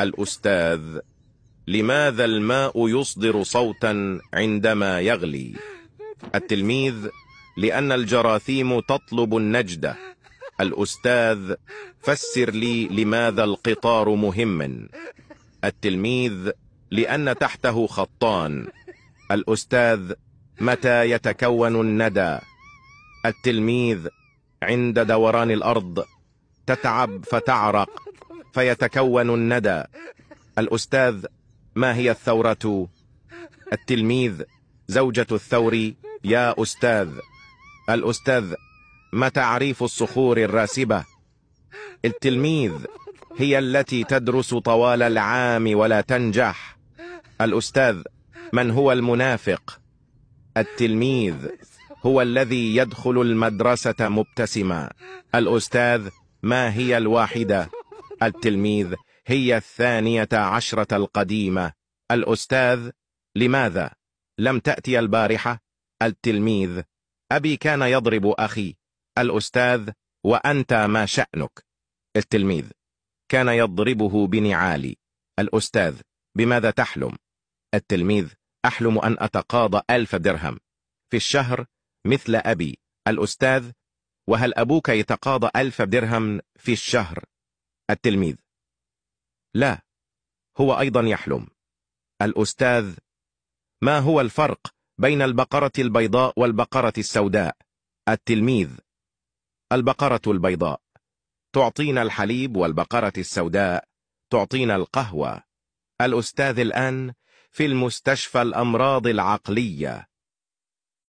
الأستاذ لماذا الماء يصدر صوتا عندما يغلي التلميذ لأن الجراثيم تطلب النجدة الأستاذ فسر لي لماذا القطار مهم التلميذ لأن تحته خطان الأستاذ متى يتكون الندى التلميذ عند دوران الأرض تتعب فتعرق فيتكون الندى الأستاذ ما هي الثورة التلميذ زوجة الثور يا أستاذ الأستاذ ما تعريف الصخور الراسبة التلميذ هي التي تدرس طوال العام ولا تنجح الأستاذ من هو المنافق التلميذ هو الذي يدخل المدرسة مبتسما الأستاذ ما هي الواحدة التلميذ هي الثانية عشرة القديمة الأستاذ لماذا لم تأتي البارحة التلميذ أبي كان يضرب أخي الأستاذ وأنت ما شأنك التلميذ كان يضربه بنعالي الأستاذ بماذا تحلم التلميذ أحلم أن أتقاضى ألف درهم في الشهر مثل أبي الأستاذ وهل أبوك يتقاضى ألف درهم في الشهر التلميذ لا هو أيضا يحلم الأستاذ ما هو الفرق بين البقرة البيضاء والبقرة السوداء التلميذ البقرة البيضاء تعطينا الحليب والبقرة السوداء تعطينا القهوة الأستاذ الآن في المستشفى الأمراض العقلية